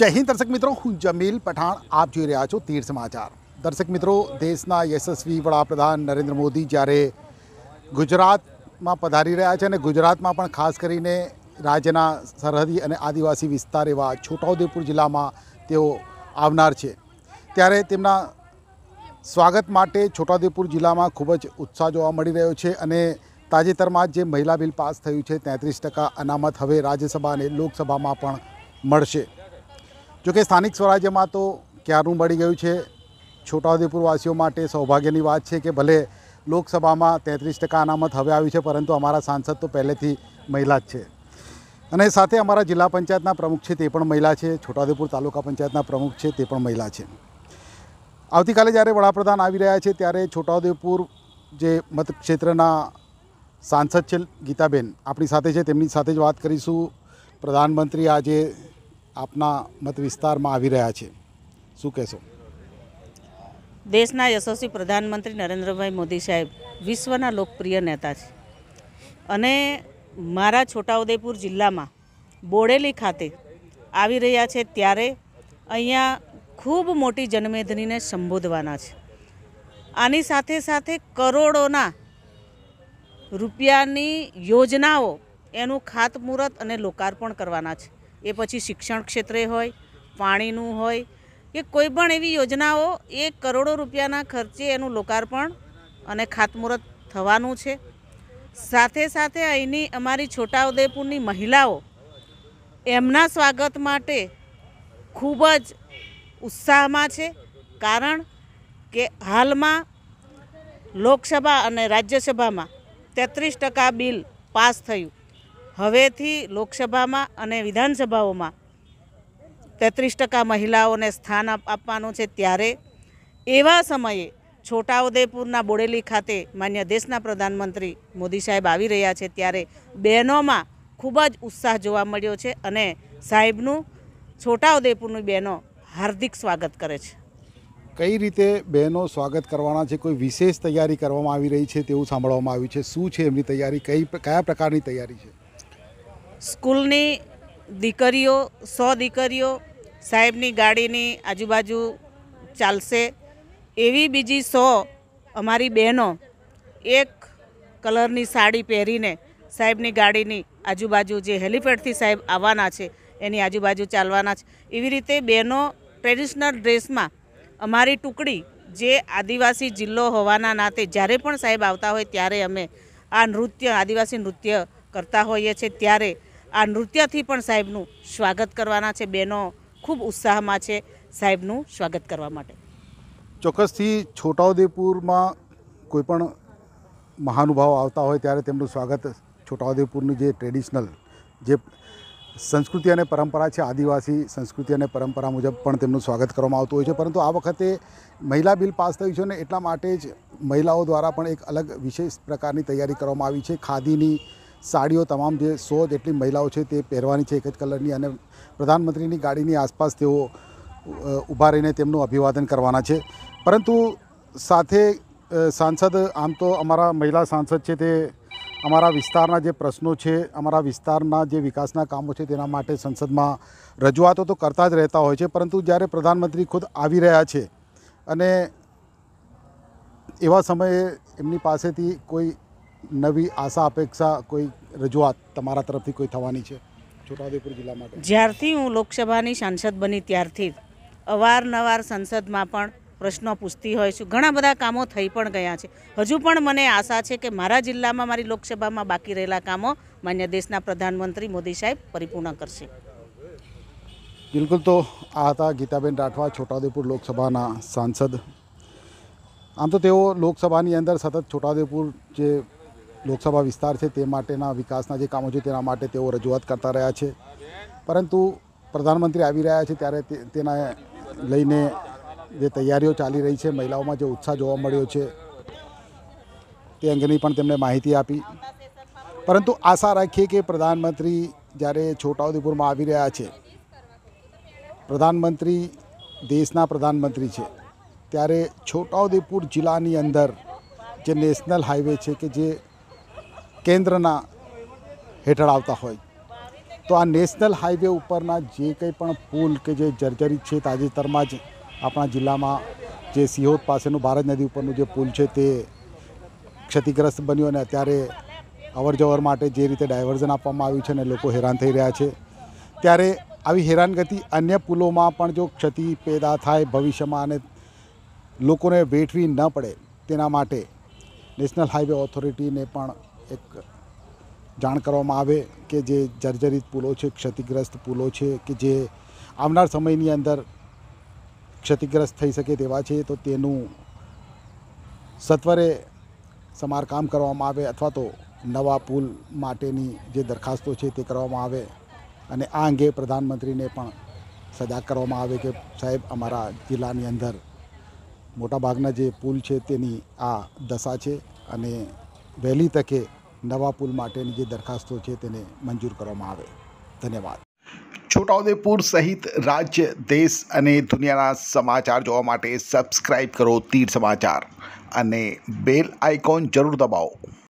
જય હિન્દ દર્શક મિત્રો હું જમીલ પઠાણ આપ જોઈ રહ્યા છો તીર સમાચાર દર્શક મિત્રો દેશના યશસ્વી વડાપ્રધાન નરેન્દ્ર મોદી જ્યારે ગુજરાતમાં પધારી રહ્યા છે અને ગુજરાતમાં પણ ખાસ કરીને રાજ્યના સરહદી અને આદિવાસી વિસ્તાર એવા છોટાઉદેપુર જિલ્લામાં તેઓ આવનાર છે ત્યારે તેમના સ્વાગત માટે છોટાઉદેપુર જિલ્લામાં ખૂબ જ ઉત્સાહ જોવા મળી રહ્યો છે અને તાજેતરમાં જે મહિલા બિલ પાસ થયું છે તેત્રીસ ટકા અનામત હવે રાજ્યસભા અને લોકસભામાં પણ મળશે જોકે સ્થાનિક સ્વરાજ્યમાં તો ક્યારનું મળી ગયું છે છોટાઉદેપુરવાસીઓ માટે સૌભાગ્યની વાત છે કે ભલે લોકસભામાં તેત્રીસ ટકા અનામત હવે આવ્યું છે પરંતુ અમારા સાંસદ તો પહેલેથી મહિલા જ છે અને સાથે અમારા જિલ્લા પંચાયતના પ્રમુખ છે તે પણ મહિલા છે છોટાઉદેપુર તાલુકા પંચાયતના પ્રમુખ છે તે પણ મહિલા છે આવતીકાલે જ્યારે વડાપ્રધાન આવી રહ્યા છે ત્યારે છોટાઉદેપુર જે મતક્ષેત્રના સાંસદ છે ગીતાબેન આપણી સાથે છે તેમની સાથે જ વાત કરીશું પ્રધાનમંત્રી આજે આપના મત વિસ્તારમાં આવી રહ્યા છે શું કહેશો દેશના યશસ્વી પ્રધાનમંત્રી નરેન્દ્રભાઈ મોદી સાહેબ વિશ્વના લોકપ્રિય નેતા છે અને મારા છોટાઉદેપુર જિલ્લામાં બોડેલી ખાતે આવી રહ્યા છે ત્યારે અહીંયા ખૂબ મોટી જનમેદનીને સંબોધવાના છે આની સાથે સાથે કરોડોના રૂપિયાની યોજનાઓ એનું ખાતમુહૂર્ત અને લોકાર્પણ કરવાના છે એ પછી શિક્ષણ ક્ષેત્રે હોય પાણીનું હોય કે કોઈ પણ એવી યોજનાઓ એ કરોડો રૂપિયાના ખર્ચે એનું લોકાર્પણ અને ખાતમુહૂર્ત થવાનું છે સાથે સાથે અહીંની અમારી છોટાઉદેપુરની મહિલાઓ એમના સ્વાગત માટે ખૂબ જ ઉત્સાહમાં છે કારણ કે હાલમાં લોકસભા અને રાજ્યસભામાં તેત્રીસ ટકા બિલ પાસ થયું હવેથી લોકસભામાં અને વિધાનસભાઓમાં તેત્રીસ ટકા મહિલાઓને સ્થાન આપવાનું છે ત્યારે એવા સમયે છોટાઉદેપુરના બોડેલી ખાતે માન્ય દેશના પ્રધાનમંત્રી મોદી સાહેબ આવી રહ્યા છે ત્યારે બહેનોમાં ખૂબ જ ઉત્સાહ જોવા મળ્યો છે અને સાહેબનું છોટાઉદેપુરની બહેનો હાર્દિક સ્વાગત કરે છે કઈ રીતે બહેનો સ્વાગત કરવાના છે કોઈ વિશેષ તૈયારી કરવામાં આવી રહી છે તેવું સાંભળવામાં આવ્યું છે શું છે એમની તૈયારી કઈ કયા પ્રકારની તૈયારી છે સ્કૂલની દીકરીઓ સો દીકરીઓ સાહેબની ગાડીની આજુબાજુ ચાલશે એવી બીજી સો અમારી બહેનો એક કલરની સાડી પહેરીને સાહેબની ગાડીની આજુબાજુ જે હેલિપેડથી સાહેબ આવવાના છે એની આજુબાજુ ચાલવાના છે એવી રીતે બહેનો ટ્રેડિશનલ ડ્રેસમાં અમારી ટુકડી જે આદિવાસી જિલ્લો હોવાના નાતે જ્યારે પણ સાહેબ આવતા હોય ત્યારે અમે આ નૃત્ય આદિવાસી નૃત્ય કરતા હોઈએ છીએ ત્યારે આ નૃત્યથી પણ સાહેબનું સ્વાગત કરવાના છે બહેનો ખૂબ ઉત્સાહમાં છે સાહેબનું સ્વાગત કરવા માટે ચોક્કસથી છોટાઉદેપુરમાં કોઈપણ મહાનુભાવ આવતા હોય ત્યારે તેમનું સ્વાગત છોટાઉદેપુરની જે ટ્રેડિશનલ જે સંસ્કૃતિ અને પરંપરા છે આદિવાસી સંસ્કૃતિ અને પરંપરા મુજબ પણ તેમનું સ્વાગત કરવામાં આવતું હોય છે પરંતુ આ વખતે મહિલા બિલ પાસ થયું છે ને એટલા માટે જ મહિલાઓ દ્વારા પણ એક અલગ વિશેષ પ્રકારની તૈયારી કરવામાં આવી છે ખાદીની સાડીઓ તમામ જે સો જેટલી મહિલાઓ છે તે પહેરવાની છે એક જ કલરની અને પ્રધાનમંત્રીની ગાડીની આસપાસ તેઓ ઊભા રહીને તેમનું અભિવાદન કરવાના છે પરંતુ સાથે સાંસદ આમ તો અમારા મહિલા સાંસદ છે તે અમારા વિસ્તારના જે પ્રશ્નો છે અમારા વિસ્તારના જે વિકાસના કામો છે તેના માટે સંસદમાં રજૂઆતો તો કરતા જ રહેતા હોય છે પરંતુ જ્યારે પ્રધાનમંત્રી ખુદ આવી રહ્યા છે અને એવા સમયે એમની પાસેથી કોઈ નવી આશા અપેક્ષા કોઈ રજૂઆત તમારા તરફથી કોઈ થવાની છે છોટાઉદેપુર જિલ્લા માટે જ્યારથી હું લોકસભાની સાંસદ બની ત્યારથી અવારનવાર સંસદમાં પણ પ્રશ્નો પૂછતી હોય છું ઘણા બધા કામો થઈ પણ ગયા છે હજુ પણ મને આશા છે કે મારા જિલ્લામાં મારી લોકસભામાં બાકી રહેલા કામો માન્ય દેશના પ્રધાનમંત્રી મોદી સાહેબ પરિપૂર્ણ કરશે બિલકુલ તો આ હતા ગીતાબેન રાઠવા છોટાઉદેપુર લોકસભાના સાંસદ આમ તો તેઓ લોકસભાની અંદર સતત છોટાઉદેપુર જે લોકસભા વિસ્તાર છે તે માટેના વિકાસના જે કામો છે તેના માટે તેઓ રજૂઆત કરતા રહ્યા છે પરંતુ પ્રધાનમંત્રી આવી રહ્યા છે ત્યારે તેના લઈને જે તૈયારીઓ ચાલી રહી છે મહિલાઓમાં જે ઉત્સાહ જોવા મળ્યો છે તે અંગેની પણ તેમણે માહિતી આપી પરંતુ આશા રાખીએ કે પ્રધાનમંત્રી જ્યારે છોટાઉદેપુરમાં આવી રહ્યા છે પ્રધાનમંત્રી દેશના પ્રધાનમંત્રી છે ત્યારે છોટાઉદેપુર જિલ્લાની અંદર જે નેશનલ હાઈવે છે કે જે કેન્દ્રના હેઠળ આવતા હોય તો આ નેશનલ હાઈવે ઉપરના જે કંઈ પણ પુલ કે જે જર્જરિત છે તાજેતરમાં જ આપણા જિલ્લામાં જે સિહોદ પાસેનું ભારત નદી ઉપરનું જે પુલ છે તે ક્ષતિગ્રસ્ત બન્યો અને અત્યારે અવરજવર માટે જે રીતે ડાયવર્ઝન આપવામાં આવ્યું છે અને લોકો હેરાન થઈ રહ્યા છે ત્યારે આવી હેરાનગતિ અન્ય પુલોમાં પણ જો ક્ષતિ પેદા થાય ભવિષ્યમાં અને લોકોને વેઠવી ન પડે તેના માટે નેશનલ હાઈવે ઓથોરિટીને પણ એક જાણ કરવામાં આવે કે જે જર્જરિત પુલો છે ક્ષતિગ્રસ્ત પુલો છે કે જે આવનાર સમયની અંદર ક્ષતિગ્રસ્ત થઈ શકે તેવા છે તો તેનું સત્વરે સમારકામ કરવામાં આવે અથવા તો નવા પુલ માટેની જે દરખાસ્તો છે તે કરવામાં આવે અને આ અંગે પ્રધાનમંત્રીને પણ સજાગ કરવામાં આવે કે સાહેબ અમારા જિલ્લાની અંદર મોટાભાગના જે પુલ છે તેની આ દશા છે અને વહેલી તકે નવા પુલ માટેની જે દરખાસ્તો છે તેને મંજૂર કરવામાં આવે ધન્યવાદ છોટાઉદેપુર સહિત રાજ્ય દેશ અને દુનિયાના સમાચાર જોવા માટે સબસ્ક્રાઈબ કરો તીર સમાચાર અને બેલ આઇકોન જરૂર દબાવો